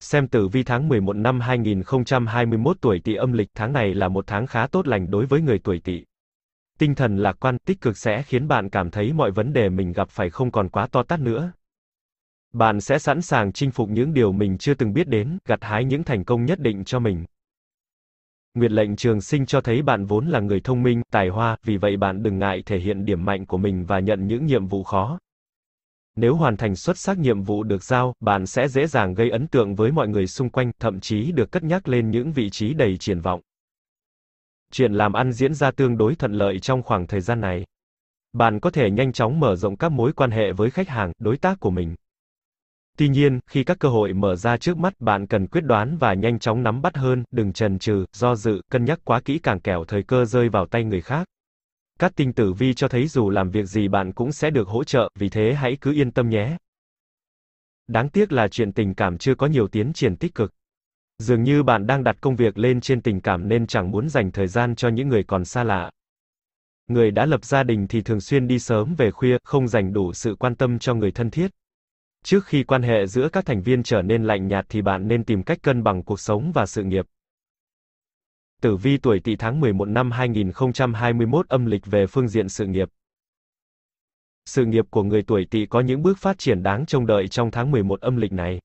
Xem tử vi tháng 11 năm 2021 tuổi Tỵ âm lịch tháng này là một tháng khá tốt lành đối với người tuổi Tỵ. Tinh thần lạc quan, tích cực sẽ khiến bạn cảm thấy mọi vấn đề mình gặp phải không còn quá to tát nữa. Bạn sẽ sẵn sàng chinh phục những điều mình chưa từng biết đến, gặt hái những thành công nhất định cho mình. Nguyệt lệnh trường sinh cho thấy bạn vốn là người thông minh, tài hoa, vì vậy bạn đừng ngại thể hiện điểm mạnh của mình và nhận những nhiệm vụ khó, nếu hoàn thành xuất sắc nhiệm vụ được giao, bạn sẽ dễ dàng gây ấn tượng với mọi người xung quanh, thậm chí được cất nhắc lên những vị trí đầy triển vọng. Chuyện làm ăn diễn ra tương đối thuận lợi trong khoảng thời gian này. Bạn có thể nhanh chóng mở rộng các mối quan hệ với khách hàng, đối tác của mình. Tuy nhiên, khi các cơ hội mở ra trước mắt, bạn cần quyết đoán và nhanh chóng nắm bắt hơn, đừng chần chừ, do dự, cân nhắc quá kỹ càng kẻo thời cơ rơi vào tay người khác. Các tinh tử vi cho thấy dù làm việc gì bạn cũng sẽ được hỗ trợ, vì thế hãy cứ yên tâm nhé. Đáng tiếc là chuyện tình cảm chưa có nhiều tiến triển tích cực. Dường như bạn đang đặt công việc lên trên tình cảm nên chẳng muốn dành thời gian cho những người còn xa lạ. Người đã lập gia đình thì thường xuyên đi sớm về khuya, không dành đủ sự quan tâm cho người thân thiết. Trước khi quan hệ giữa các thành viên trở nên lạnh nhạt thì bạn nên tìm cách cân bằng cuộc sống và sự nghiệp. Tử vi tuổi Tỵ tháng 11 năm 2021 âm lịch về phương diện sự nghiệp. Sự nghiệp của người tuổi Tỵ có những bước phát triển đáng trông đợi trong tháng 11 âm lịch này.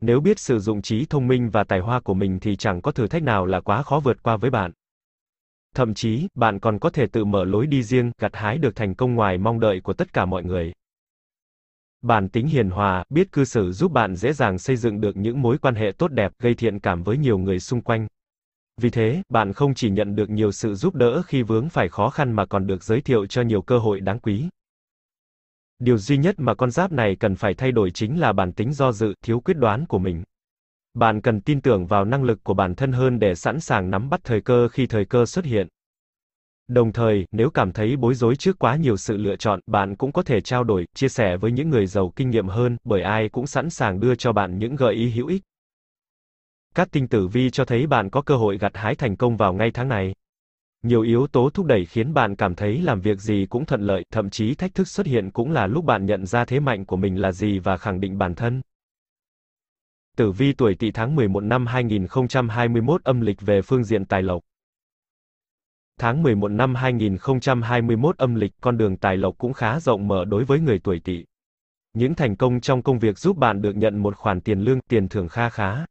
Nếu biết sử dụng trí thông minh và tài hoa của mình thì chẳng có thử thách nào là quá khó vượt qua với bạn. Thậm chí, bạn còn có thể tự mở lối đi riêng, gặt hái được thành công ngoài mong đợi của tất cả mọi người. Bản tính hiền hòa, biết cư xử giúp bạn dễ dàng xây dựng được những mối quan hệ tốt đẹp, gây thiện cảm với nhiều người xung quanh. Vì thế, bạn không chỉ nhận được nhiều sự giúp đỡ khi vướng phải khó khăn mà còn được giới thiệu cho nhiều cơ hội đáng quý. Điều duy nhất mà con giáp này cần phải thay đổi chính là bản tính do dự, thiếu quyết đoán của mình. Bạn cần tin tưởng vào năng lực của bản thân hơn để sẵn sàng nắm bắt thời cơ khi thời cơ xuất hiện. Đồng thời, nếu cảm thấy bối rối trước quá nhiều sự lựa chọn, bạn cũng có thể trao đổi, chia sẻ với những người giàu kinh nghiệm hơn, bởi ai cũng sẵn sàng đưa cho bạn những gợi ý hữu ích. Các tinh tử vi cho thấy bạn có cơ hội gặt hái thành công vào ngay tháng này. Nhiều yếu tố thúc đẩy khiến bạn cảm thấy làm việc gì cũng thuận lợi, thậm chí thách thức xuất hiện cũng là lúc bạn nhận ra thế mạnh của mình là gì và khẳng định bản thân. Tử vi tuổi Tỵ tháng 11 năm 2021 âm lịch về phương diện tài lộc. Tháng 11 năm 2021 âm lịch, con đường tài lộc cũng khá rộng mở đối với người tuổi Tỵ. Những thành công trong công việc giúp bạn được nhận một khoản tiền lương, tiền thưởng kha khá.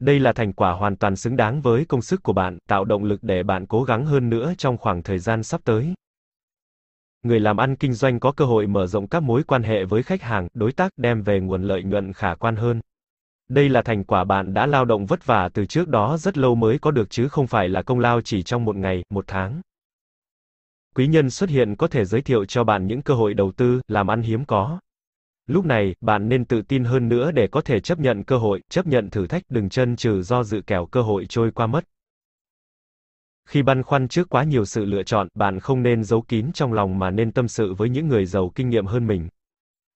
Đây là thành quả hoàn toàn xứng đáng với công sức của bạn, tạo động lực để bạn cố gắng hơn nữa trong khoảng thời gian sắp tới. Người làm ăn kinh doanh có cơ hội mở rộng các mối quan hệ với khách hàng, đối tác đem về nguồn lợi nhuận khả quan hơn. Đây là thành quả bạn đã lao động vất vả từ trước đó rất lâu mới có được chứ không phải là công lao chỉ trong một ngày, một tháng. Quý nhân xuất hiện có thể giới thiệu cho bạn những cơ hội đầu tư, làm ăn hiếm có. Lúc này, bạn nên tự tin hơn nữa để có thể chấp nhận cơ hội, chấp nhận thử thách, đừng chân trừ do dự kẻo cơ hội trôi qua mất. Khi băn khoăn trước quá nhiều sự lựa chọn, bạn không nên giấu kín trong lòng mà nên tâm sự với những người giàu kinh nghiệm hơn mình.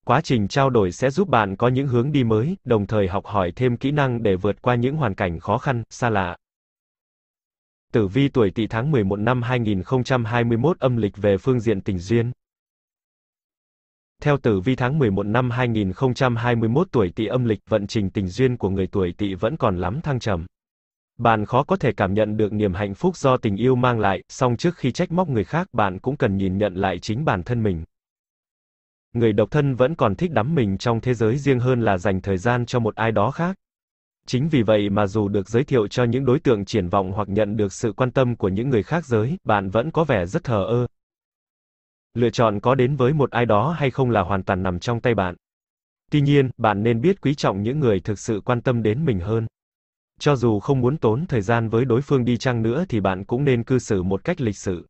Quá trình trao đổi sẽ giúp bạn có những hướng đi mới, đồng thời học hỏi thêm kỹ năng để vượt qua những hoàn cảnh khó khăn, xa lạ. Tử vi tuổi Tỵ tháng 11 năm 2021 âm lịch về phương diện tình duyên, theo tử vi tháng 11 năm 2021 tuổi tỵ âm lịch, vận trình tình duyên của người tuổi tỵ vẫn còn lắm thăng trầm. Bạn khó có thể cảm nhận được niềm hạnh phúc do tình yêu mang lại, song trước khi trách móc người khác, bạn cũng cần nhìn nhận lại chính bản thân mình. Người độc thân vẫn còn thích đắm mình trong thế giới riêng hơn là dành thời gian cho một ai đó khác. Chính vì vậy mà dù được giới thiệu cho những đối tượng triển vọng hoặc nhận được sự quan tâm của những người khác giới, bạn vẫn có vẻ rất thờ ơ. Lựa chọn có đến với một ai đó hay không là hoàn toàn nằm trong tay bạn. Tuy nhiên, bạn nên biết quý trọng những người thực sự quan tâm đến mình hơn. Cho dù không muốn tốn thời gian với đối phương đi chăng nữa thì bạn cũng nên cư xử một cách lịch sự.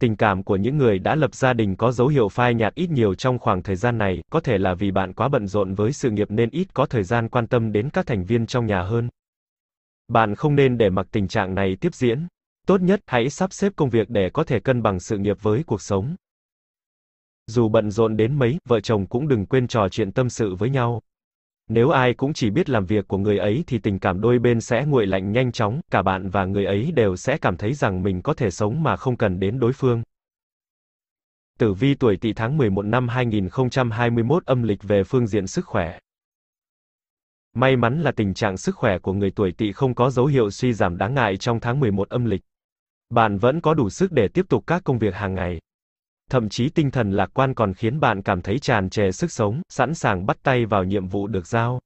Tình cảm của những người đã lập gia đình có dấu hiệu phai nhạt ít nhiều trong khoảng thời gian này, có thể là vì bạn quá bận rộn với sự nghiệp nên ít có thời gian quan tâm đến các thành viên trong nhà hơn. Bạn không nên để mặc tình trạng này tiếp diễn. Tốt nhất, hãy sắp xếp công việc để có thể cân bằng sự nghiệp với cuộc sống. Dù bận rộn đến mấy, vợ chồng cũng đừng quên trò chuyện tâm sự với nhau. Nếu ai cũng chỉ biết làm việc của người ấy thì tình cảm đôi bên sẽ nguội lạnh nhanh chóng, cả bạn và người ấy đều sẽ cảm thấy rằng mình có thể sống mà không cần đến đối phương. Tử vi tuổi Tỵ tháng 11 năm 2021 âm lịch về phương diện sức khỏe. May mắn là tình trạng sức khỏe của người tuổi Tỵ không có dấu hiệu suy giảm đáng ngại trong tháng 11 âm lịch. Bạn vẫn có đủ sức để tiếp tục các công việc hàng ngày. Thậm chí tinh thần lạc quan còn khiến bạn cảm thấy tràn trề sức sống, sẵn sàng bắt tay vào nhiệm vụ được giao.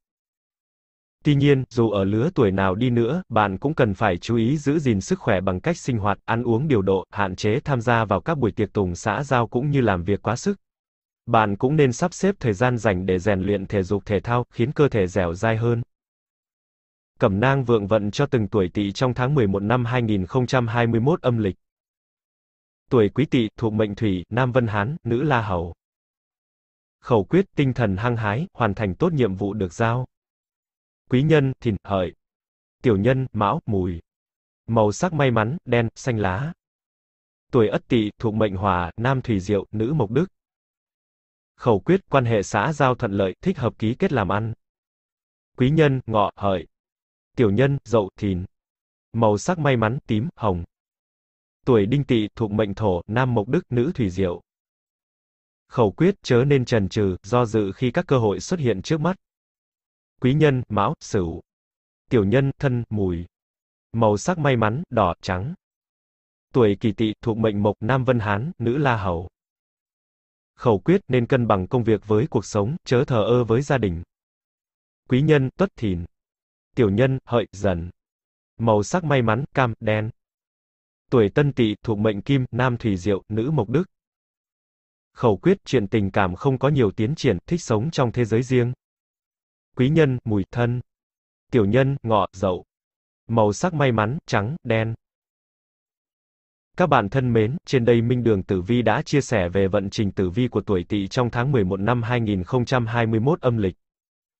Tuy nhiên, dù ở lứa tuổi nào đi nữa, bạn cũng cần phải chú ý giữ gìn sức khỏe bằng cách sinh hoạt, ăn uống điều độ, hạn chế tham gia vào các buổi tiệc tùng xã giao cũng như làm việc quá sức. Bạn cũng nên sắp xếp thời gian dành để rèn luyện thể dục thể thao, khiến cơ thể dẻo dai hơn. Cẩm nang vượng vận cho từng tuổi tỵ trong tháng 11 năm 2021 âm lịch. Tuổi quý tỵ thuộc mệnh thủy, nam vân hán, nữ la hầu. Khẩu quyết tinh thần hăng hái, hoàn thành tốt nhiệm vụ được giao. Quý nhân, thìn, hợi. Tiểu nhân, mão, mùi. Màu sắc may mắn, đen, xanh lá. Tuổi ất tỵ thuộc mệnh hỏa, nam thủy diệu, nữ mộc đức. Khẩu quyết quan hệ xã giao thuận lợi, thích hợp ký kết làm ăn. Quý nhân, ngọ, hợi tiểu nhân, dậu, thìn. Màu sắc may mắn, tím, hồng. Tuổi đinh tỵ thuộc mệnh thổ, nam mộc đức, nữ thủy diệu. Khẩu quyết, chớ nên trần trừ, do dự khi các cơ hội xuất hiện trước mắt. Quý nhân, mão, sửu. Tiểu nhân, thân, mùi. Màu sắc may mắn, đỏ, trắng. Tuổi kỳ tỵ thuộc mệnh mộc, nam vân hán, nữ la hầu. Khẩu quyết nên cân bằng công việc với cuộc sống, chớ thờ ơ với gia đình. Quý nhân, tuất thìn tiểu nhân, hợi, dần. Màu sắc may mắn, cam, đen. Tuổi tân tỵ thuộc mệnh kim, nam thủy diệu, nữ mộc đức. Khẩu quyết, chuyện tình cảm không có nhiều tiến triển, thích sống trong thế giới riêng. Quý nhân, mùi, thân. Tiểu nhân, ngọ, dậu. Màu sắc may mắn, trắng, đen. Các bạn thân mến, trên đây Minh Đường Tử Vi đã chia sẻ về vận trình tử vi của tuổi Tỵ trong tháng 11 năm 2021 âm lịch.